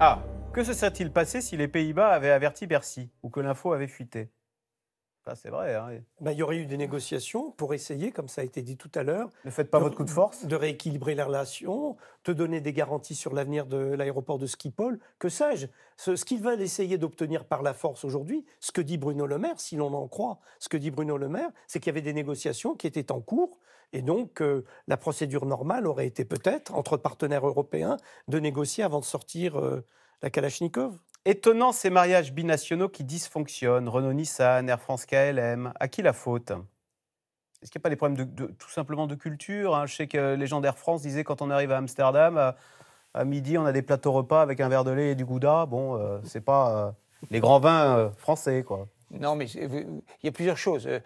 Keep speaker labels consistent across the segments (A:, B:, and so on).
A: Ah, que se serait-il passé si les Pays-Bas avaient averti Bercy ou que l'info avait fuité Hein. Bah, il y aurait eu des
B: négociations pour essayer, comme ça a été dit tout à l'heure. Ne faites pas de, votre coup de force. De rééquilibrer la relation, te donner des garanties sur l'avenir de l'aéroport de Schiphol. Que sais-je Ce, ce qu'ils veulent essayer d'obtenir par la force aujourd'hui, ce que dit Bruno Le Maire, si l'on en croit, ce que dit Bruno Le Maire, c'est qu'il y avait des négociations qui étaient en cours. Et donc, euh, la procédure normale aurait été peut-être,
A: entre partenaires européens, de négocier avant de sortir euh, la Kalachnikov. Étonnant ces mariages binationaux qui dysfonctionnent. Renault-Nissan, Air France-KLM. À qui la faute Est-ce qu'il n'y a pas des problèmes tout simplement de culture hein Je sais que les gens d'Air France disait quand on arrive à Amsterdam, à, midi, on a des plateaux repas avec un verre de lait et du gouda. Bon, ce euh, c'est pas euh, les grands vins euh, français, quoi.
C: Non, mais il y a plusieurs choses. Euh,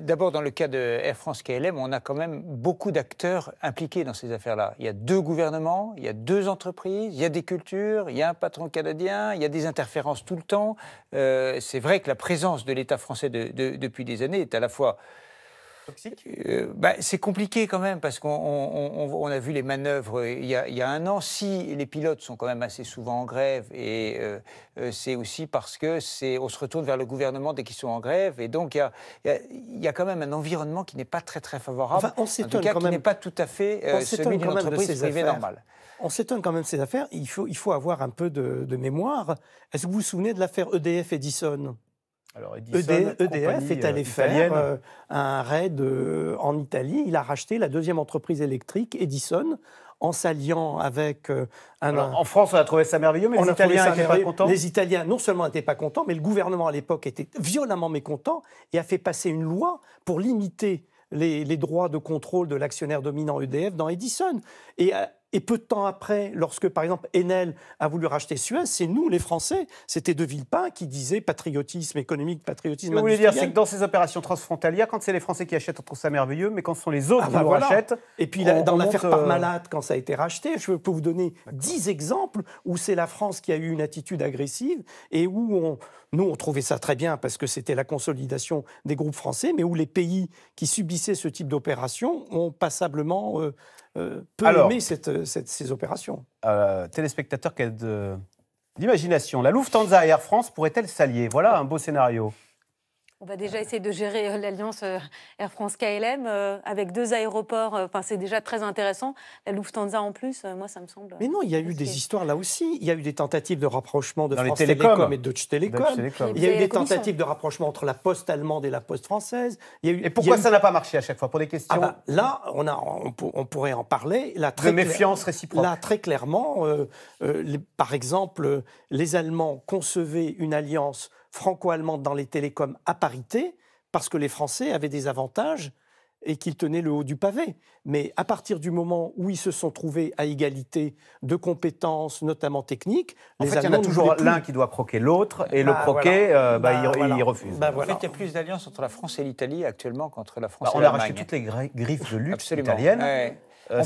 C: d'abord, dans le cas de Air France KLM, on a quand même beaucoup d'acteurs impliqués dans ces affaires-là. Il y a deux gouvernements, il y a deux entreprises, il y a des cultures, il y a un patron canadien, il y a des interférences tout le temps. Euh, c'est vrai que la présence de l'État français depuis des années est à la fois euh, bah, c'est compliqué quand même, parce qu'on a vu les manœuvres euh, il y, a, un an. Si les pilotes sont quand même assez souvent en grève, et euh, c'est aussi parce que on se retourne vers le gouvernement dès qu'ils sont en grève, et donc il y a, quand même un environnement qui n'est pas très très favorable, on s'étonne quand même. n'est pas tout à fait On s'étonne quand même
B: de ces affaires. Il faut, il faut avoir un peu de, de mémoire. Est-ce que vous vous souvenez de l'affaire EDF Edison alors EDF e e est allé euh, faire euh, un raid euh, en Italie. Il a racheté la deuxième entreprise électrique, Edison, en s'alliant avec un, En
A: France, on a trouvé ça merveilleux, mais les Italiens n'étaient pas contents. Les
B: Italiens, non seulement n'étaient pas contents, mais le gouvernement à l'époque était violemment mécontent et a fait passer une loi pour limiter les, droits de contrôle de l'actionnaire dominant EDF dans Edison. Et et peu de temps après, lorsque par exemple Enel a voulu racheter Suez, c'est nous, les Français, c'était De Villepin qui disait patriotisme économique, patriotisme Vous voulez dire, c'est que
A: dans ces opérations transfrontalières, quand c'est les Français qui achètent, on trouve ça merveilleux, mais quand ce sont les autres ah qui bah rachètent. Et puis dans l'affaire euh, Parmalat,
B: quand ça a été racheté, je peux vous donner dix exemples où c'est la France qui a eu une attitude agressive et où on nous, on trouvait ça très bien parce que c'était la consolidation des groupes français, mais où les pays
A: qui subissaient ce type d'opération ont passablement euh, euh peu euh, ces opérations. Euh, téléspectateurs, quelle l'imagination La Lufthansa et Air France pourraient-elles s'allier Voilà un beau scénario.
D: On va déjà essayer de gérer euh, l'alliance euh, Air France-KLM euh, avec deux aéroports. Enfin, c'est déjà très intéressant. La Lufthansa en plus, moi, ça me semble.
B: Mais non, il y a eu des histoires là aussi. Il y a eu des tentatives de rapprochement de France Télécom et Deutsche Telekom. Il y a eu des tentatives de rapprochement entre la Poste allemande et la Poste française. et pourquoi
A: ça n'a pas marché à chaque fois Pour des questions ah bah,
B: Là, on, a, on, pourrait en parler. Là, très de méfiance réciproque. Là, très clairement, par exemple, les Allemands concevaient une alliance franco-allemande dans les télécoms à parité parce que les Français avaient des avantages et qu'ils tenaient le haut du pavé. Mais à partir du moment où ils se sont trouvés à
C: égalité de compétences, notamment techniques, en fait, il y en a toujours l'un
A: qui doit croquer l'autre,
C: et le croquer, il, refuse. En fait, il y a plus d'alliances entre la France et l'Italie actuellement qu'entre la France bah, et l'Allemagne. On a racheté toutes les griffes de luxe italiennes. Euh,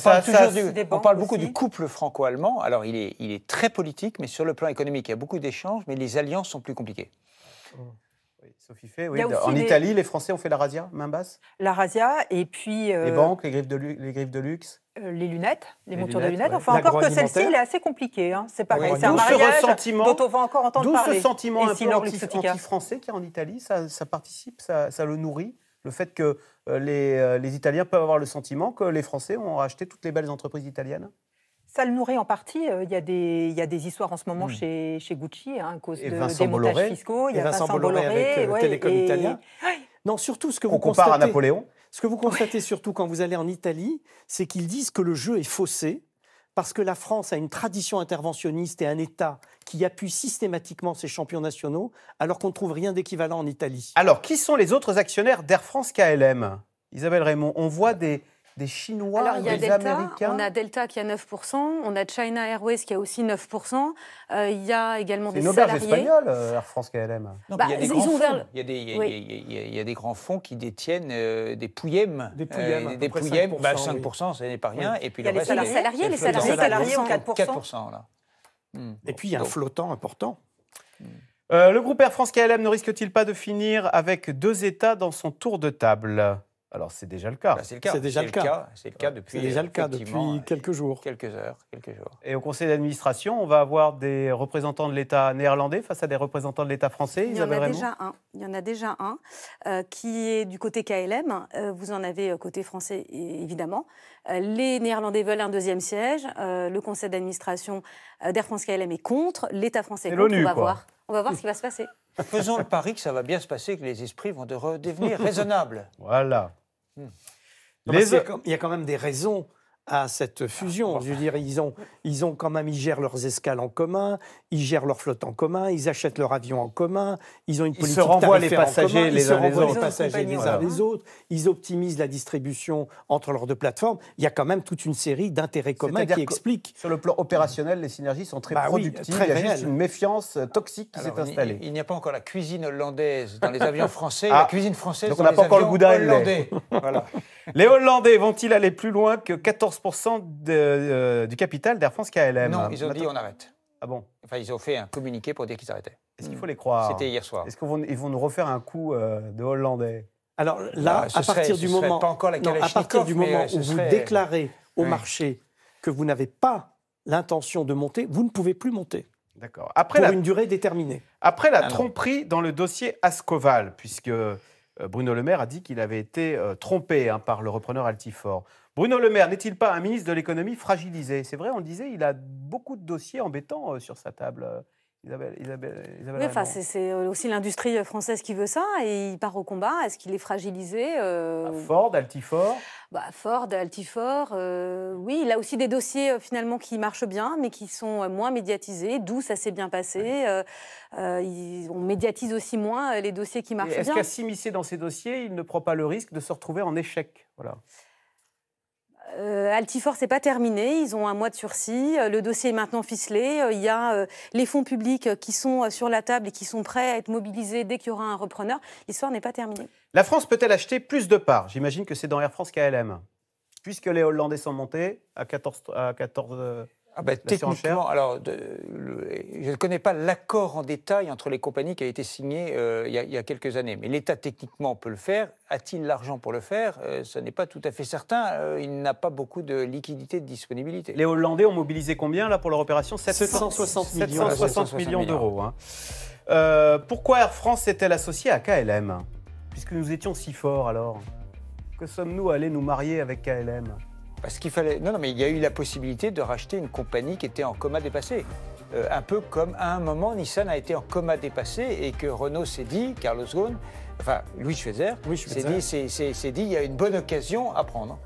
C: on, parle beaucoup du couple franco-allemand. Alors, il est très politique, mais sur le plan économique, il y a beaucoup d'échanges, mais les alliances sont plus compliquées.
A: Oh. Oui, Sophie fait, En Italie,
C: les Français ont fait la razia main basse
D: La razia et puis. Euh, les banques,
A: les griffes de, les griffes de luxe
D: euh, Les lunettes, les, montures de lunettes. Enfin, encore que celle-ci, elle est assez compliquée. Hein. C'est pareil. un mariage ressentiment, dont on va encore entendre parler. D'où ce sentiment et un peu
A: anti-français qu'il y a en Italie. Ça, ça participe, ça, ça, le nourrit. Le fait que euh, les, les Italiens peuvent avoir le sentiment que les Français ont racheté toutes les belles entreprises italiennes
D: ça le nourrit en partie. Euh, il y a des, il des histoires en ce moment hmm. chez, Gucci hein, à cause de, Vincent Bolloré, fiscaux. Il y a
B: Vincent, Bolloré, avec euh, Télécom
D: Non, surtout ce que On vous compare à
B: Napoléon. Ce que vous constatez surtout quand vous allez en Italie, c'est qu'ils disent que le jeu est faussé parce que la France a une tradition interventionniste et un État qui appuie systématiquement ses champions
A: nationaux, alors qu'on ne trouve rien d'équivalent en Italie. Alors, qui sont les autres actionnaires d'Air France KLM Isabelle Raymond, on voit des, des Chinois, Alors, il y a des Delta, Américains. On a
D: Delta qui a 9%, on a China Airways qui a aussi 9%, euh, il y a également des salariés. C'est espagnole,
A: euh, Air France KLM.
C: Non, bah, il, y a des grands fonds. il, y a des, grands fonds qui détiennent des pouillèmes. Des pouillèmes, euh, des pouillèmes 5%, euh, bah, 5% ce n'est pas rien. Et puis il y a le les salariés, les salariés, les salariés ont 4%. 4% là. Hmm. Et puis il y a un flottant important.
A: Hmm. Euh, le groupe Air France KLM ne risque-t-il pas de finir avec deux États dans son tour de table alors c'est déjà le cas. c'est déjà le cas. C'est le cas depuis. déjà le euh, quelques jours. Quelques heures, quelques jours. Et au conseil d'administration, on va avoir des représentants de l'État néerlandais face à des représentants de l'État français. Il y, en a déjà
D: un. Il y en a déjà un euh, qui est du côté KLM. Euh, vous en avez côté français évidemment. les Néerlandais veulent un deuxième siège. le conseil d'administration d'Air France KLM est contre. L'État français est contre. On va voir. On va voir ce qui va se passer.
C: Faisons le pari que ça va bien se passer, que les esprits vont devenir redevenir raisonnables. Voilà. Hmm. Il y a quand même des raisons à cette ah, fusion. Je veux dire,
B: ils ont, ils ont quand même, ils gèrent leurs escales en commun, ils gèrent leur flotte en commun, ils achètent leur avion en commun, ils ont une politique de se les passagers les uns les autres. les autres, ils optimisent la distribution entre leurs deux plateformes. Il y a quand même toute une série d'intérêts communs qui expliquent.
A: Sur le plan opérationnel, les synergies sont très bah productives. il y a une méfiance euh, toxique qui s'est installée.
C: Il n'y a pas encore la cuisine hollandaise dans les avions français, la ah, cuisine française donc on n'a pas encore le goût hollandais.
A: voilà. Les Hollandais vont-ils aller plus loin que 14% euh, du capital d'Air France KLM Non, ils ont dit on
C: arrête. Ah bon Enfin, ils ont fait un communiqué pour dire qu'ils arrêtaient. Est-ce qu'il faut les croire C'était hier soir. Est-ce
A: qu'ils vont, nous refaire un coup euh, de Hollandais Alors là, bah, à, partir moment, à partir du moment, euh, où vous déclarez au marché que vous n'avez pas l'intention de monter, vous ne pouvez plus monter. D'accord. Après pour une
B: durée déterminée.
A: Après la ah tromperie dans le dossier Ascoval, puisque euh, Bruno Le Maire a dit qu'il avait été euh, trompé hein, par le repreneur Altifort. Bruno Le Maire n'est-il pas un ministre de l'économie fragilisé C'est vrai, on disait, il a beaucoup de dossiers embêtants euh, sur sa table. c'est
D: aussi l'industrie française qui veut ça et il part au combat. Est-ce qu'il est fragilisé ah,
A: Ford, Altifort
D: bah, Ford, Altifort, euh, oui, il a aussi des dossiers euh, finalement qui marchent bien, mais qui sont euh, moins médiatisés, d'où ça s'est bien passé. on médiatise aussi moins les dossiers qui marchent bien. Est-ce qu'à
A: s'immiscer dans ces dossiers, il ne prend pas le risque de se retrouver en échec voilà.
D: Euh, Altiforce n'est pas terminé. Ils ont un mois de sursis. Euh, le dossier est maintenant ficelé. Euh, il y a les fonds publics qui sont sur la table et qui sont prêts à être mobilisés dès qu'il y aura un repreneur. L'histoire n'est pas terminée.
A: La France peut-elle acheter plus de parts J'imagine que c'est dans Air France KLM. Puisque les Hollandais sont montés à 14. À 14 ah bah, techniquement,
C: alors je ne connais pas l'accord en détail entre les compagnies qui a été signé euh, il, y a, quelques années, mais l'État techniquement peut le faire. A-t-il l'argent pour le faire euh, Ce n'est pas tout à fait certain. Euh, il n'a pas beaucoup de liquidités de disponibilité. Les Hollandais ont mobilisé combien là pour leur opération 760, ah, millions, millions d'euros.
A: Hein. pourquoi Air France s'est-elle associée à KLM Puisque nous étions si forts alors. Que sommes-nous allés nous marier avec KLM
C: parce qu'il fallait. Non, non, mais il y a eu la possibilité de racheter une compagnie qui était en coma dépassé. Euh, un peu comme à un moment Nissan a été en coma dépassé et que Renault s'est dit, Carlos Ghosn, enfin Louis Schweizer, s'est dit, s'est dit, il y a une bonne occasion à prendre.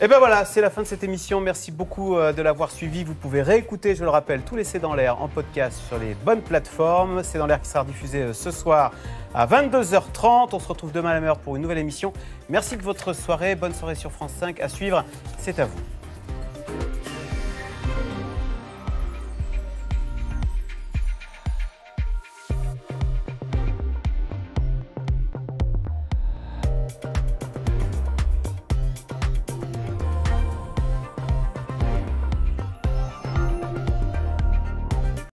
C: Et eh bien voilà, c'est la fin de cette émission. Merci beaucoup euh, de
A: l'avoir suivi. Vous pouvez réécouter, je le rappelle, tous les C'est dans l'air en podcast sur les bonnes plateformes. C'est dans l'air qui sera diffusé euh, ce soir à 22h30. On se retrouve demain à la pour une nouvelle émission. Merci de votre soirée. Bonne soirée sur France 5. À suivre, c'est à vous.